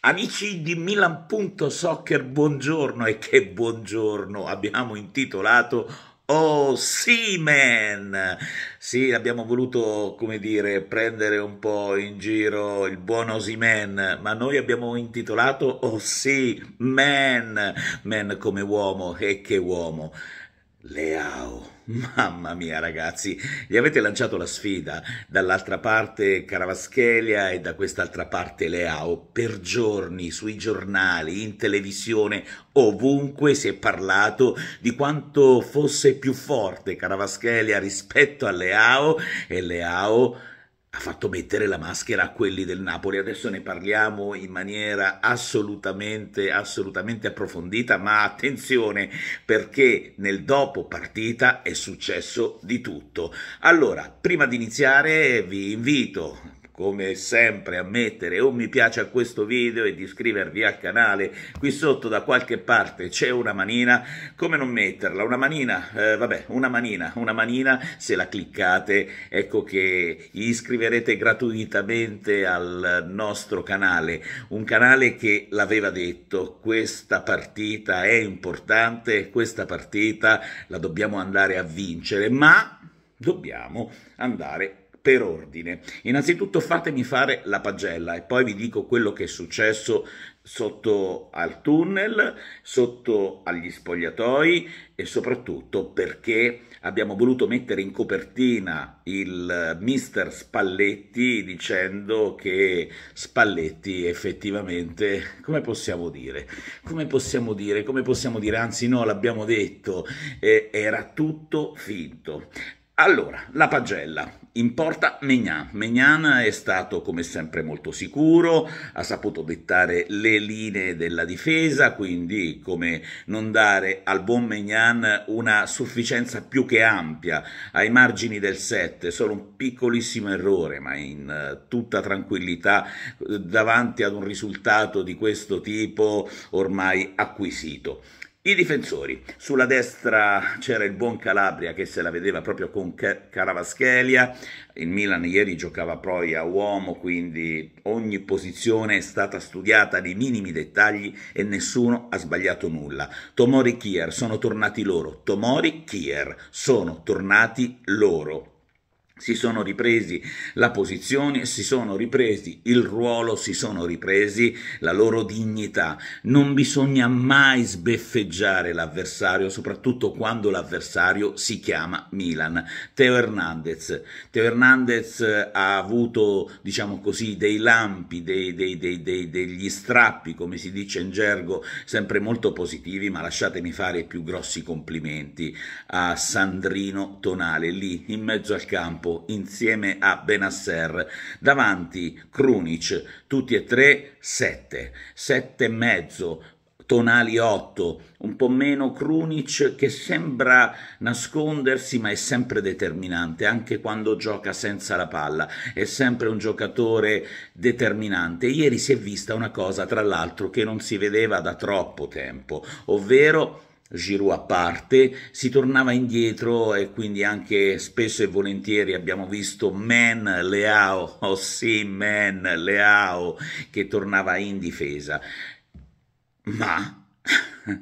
Amici di Milan.soccer, buongiorno e che buongiorno abbiamo intitolato Oh Simen! Sì, abbiamo voluto, come dire, prendere un po' in giro il buon Osimen, ma noi abbiamo intitolato Oh sì, man, man come uomo e che uomo, Leao. Mamma mia ragazzi, gli avete lanciato la sfida, dall'altra parte Caravaschelia e da quest'altra parte Leao, per giorni sui giornali, in televisione, ovunque si è parlato di quanto fosse più forte Caravaschelia rispetto a Leao e Leao ha fatto mettere la maschera a quelli del Napoli. Adesso ne parliamo in maniera assolutamente, assolutamente approfondita, ma attenzione perché nel dopo partita è successo di tutto. Allora, prima di iniziare vi invito come sempre a mettere un oh, mi piace a questo video e di iscrivervi al canale qui sotto da qualche parte c'è una manina come non metterla una manina eh, vabbè una manina una manina se la cliccate ecco che iscriverete gratuitamente al nostro canale un canale che l'aveva detto questa partita è importante questa partita la dobbiamo andare a vincere ma dobbiamo andare a per ordine. Innanzitutto fatemi fare la pagella e poi vi dico quello che è successo sotto al tunnel, sotto agli spogliatoi e soprattutto perché abbiamo voluto mettere in copertina il eh, mister Spalletti dicendo che Spalletti effettivamente, come possiamo dire, come possiamo dire, come possiamo dire, anzi no, l'abbiamo detto, eh, era tutto finto. Allora, la pagella. In porta Mignan. Mignan è stato come sempre molto sicuro, ha saputo dettare le linee della difesa, quindi come non dare al buon Mignan una sufficienza più che ampia ai margini del 7, solo un piccolissimo errore, ma in eh, tutta tranquillità eh, davanti ad un risultato di questo tipo ormai acquisito. I difensori, sulla destra c'era il buon Calabria che se la vedeva proprio con Caravaschelia, il Milan ieri giocava poi a uomo, quindi ogni posizione è stata studiata nei minimi dettagli e nessuno ha sbagliato nulla. Tomori Kier, sono tornati loro, Tomori Kier, sono tornati loro si sono ripresi la posizione, si sono ripresi il ruolo, si sono ripresi la loro dignità. Non bisogna mai sbeffeggiare l'avversario, soprattutto quando l'avversario si chiama Milan. Teo Hernandez. Teo Hernandez ha avuto, diciamo così, dei lampi, dei, dei, dei, degli strappi, come si dice in gergo, sempre molto positivi, ma lasciatemi fare i più grossi complimenti a Sandrino Tonale, lì in mezzo al campo campo insieme a Benasser, davanti Krunic, tutti e tre 7, 7 e mezzo, Tonali 8, un po' meno Krunic che sembra nascondersi ma è sempre determinante anche quando gioca senza la palla, è sempre un giocatore determinante. Ieri si è vista una cosa tra l'altro che non si vedeva da troppo tempo, ovvero Giroud a parte, si tornava indietro e quindi anche spesso e volentieri abbiamo visto Men Leao, oh sì Men Leao, che tornava in difesa. Ma,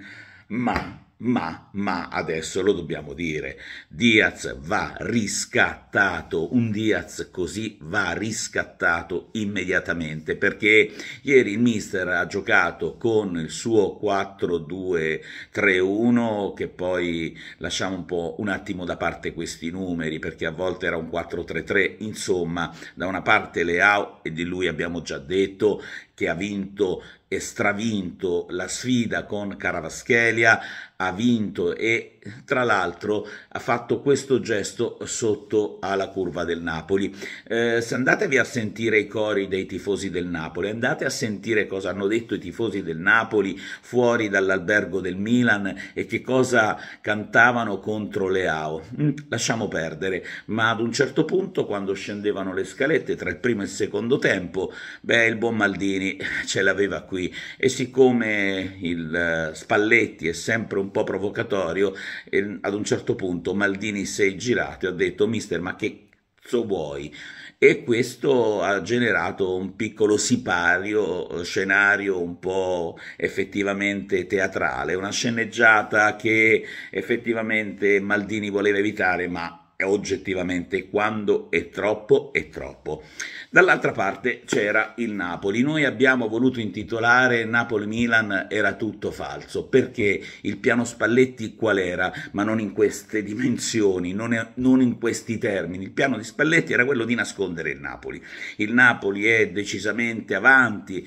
ma ma, ma adesso lo dobbiamo dire, Diaz va riscattato, un Diaz così va riscattato immediatamente perché ieri il mister ha giocato con il suo 4-2-3-1 che poi lasciamo un po' un attimo da parte questi numeri perché a volte era un 4-3-3, insomma da una parte Leao e di lui abbiamo già detto che ha vinto e stravinto la sfida con Caravaschelia, ha vinto e tra l'altro ha fatto questo gesto sotto alla curva del Napoli. Eh, andatevi a sentire i cori dei tifosi del Napoli, andate a sentire cosa hanno detto i tifosi del Napoli fuori dall'albergo del Milan e che cosa cantavano contro Leao. Mm, lasciamo perdere, ma ad un certo punto quando scendevano le scalette tra il primo e il secondo tempo, beh il buon Maldini ce l'aveva qui e siccome il eh, Spalletti è sempre un po' provocatorio e ad un certo punto Maldini si è girato e ha detto mister ma che cazzo vuoi? e questo ha generato un piccolo sipario, eh, scenario un po' effettivamente teatrale, una sceneggiata che effettivamente Maldini voleva evitare ma oggettivamente quando è troppo è troppo. Dall'altra parte c'era il Napoli. Noi abbiamo voluto intitolare Napoli-Milan era tutto falso, perché il piano Spalletti qual era? Ma non in queste dimensioni, non, è, non in questi termini. Il piano di Spalletti era quello di nascondere il Napoli. Il Napoli è decisamente avanti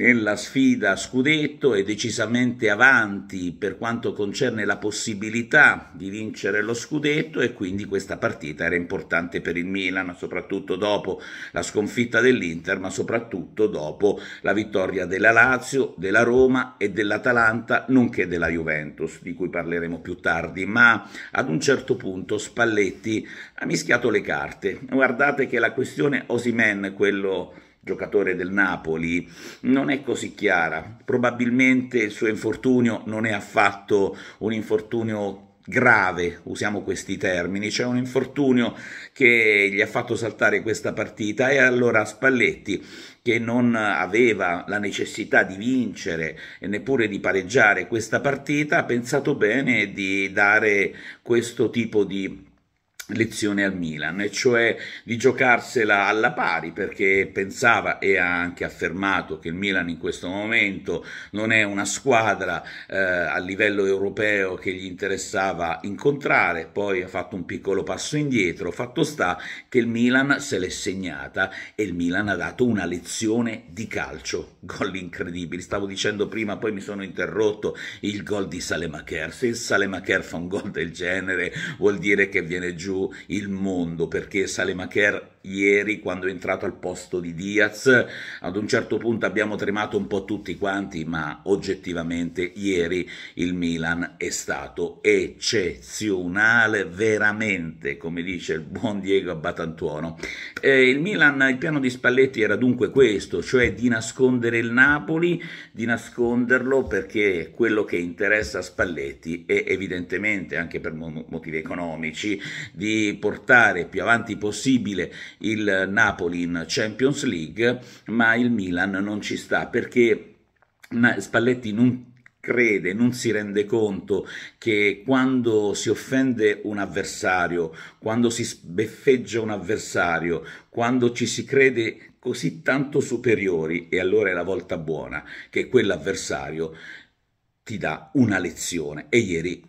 nella sfida scudetto è decisamente avanti per quanto concerne la possibilità di vincere lo scudetto e quindi questa partita era importante per il Milan, soprattutto dopo la sconfitta dell'Inter, ma soprattutto dopo la vittoria della Lazio, della Roma e dell'Atalanta, nonché della Juventus, di cui parleremo più tardi, ma ad un certo punto Spalletti ha mischiato le carte. Guardate che la questione Osimen, quello giocatore del Napoli, non è così chiara. Probabilmente il suo infortunio non è affatto un infortunio grave, usiamo questi termini, c'è un infortunio che gli ha fatto saltare questa partita e allora Spalletti che non aveva la necessità di vincere e neppure di pareggiare questa partita ha pensato bene di dare questo tipo di lezione al Milan, e cioè di giocarsela alla pari perché pensava e ha anche affermato che il Milan in questo momento non è una squadra eh, a livello europeo che gli interessava incontrare, poi ha fatto un piccolo passo indietro, fatto sta che il Milan se l'è segnata e il Milan ha dato una lezione di calcio, gol incredibili, stavo dicendo prima, poi mi sono interrotto, il gol di Salemaker, se il Salemaker fa un gol del genere vuol dire che viene giù il mondo perché Salemaker ieri quando è entrato al posto di Diaz, ad un certo punto abbiamo tremato un po' tutti quanti, ma oggettivamente ieri il Milan è stato eccezionale, veramente, come dice il buon Diego Abbatantuono. Eh, il Milan, il piano di Spalletti era dunque questo, cioè di nascondere il Napoli, di nasconderlo perché quello che interessa a Spalletti è evidentemente, anche per motivi economici, di portare più avanti possibile il Napoli in Champions League, ma il Milan non ci sta perché Spalletti non crede, non si rende conto che quando si offende un avversario, quando si sbeffeggia un avversario, quando ci si crede così tanto superiori, e allora è la volta buona che quell'avversario ti dà una lezione. E ieri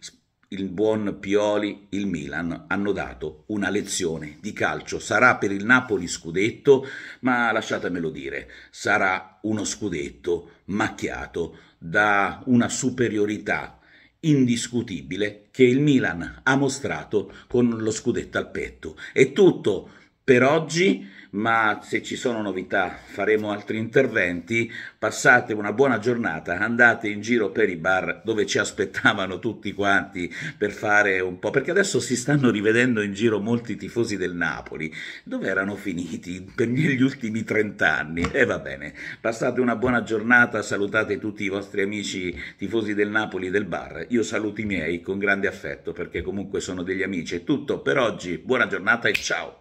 il buon Pioli, il Milan hanno dato una lezione di calcio. Sarà per il Napoli scudetto, ma lasciatemelo dire, sarà uno scudetto macchiato da una superiorità indiscutibile che il Milan ha mostrato con lo scudetto al petto. È tutto per oggi, ma se ci sono novità faremo altri interventi. Passate una buona giornata, andate in giro per i bar dove ci aspettavano tutti quanti per fare un po', perché adesso si stanno rivedendo in giro molti tifosi del Napoli, dove erano finiti per gli ultimi 30 anni. E eh, va bene, passate una buona giornata, salutate tutti i vostri amici tifosi del Napoli del bar. Io saluto i miei con grande affetto perché comunque sono degli amici. È tutto per oggi, buona giornata e ciao!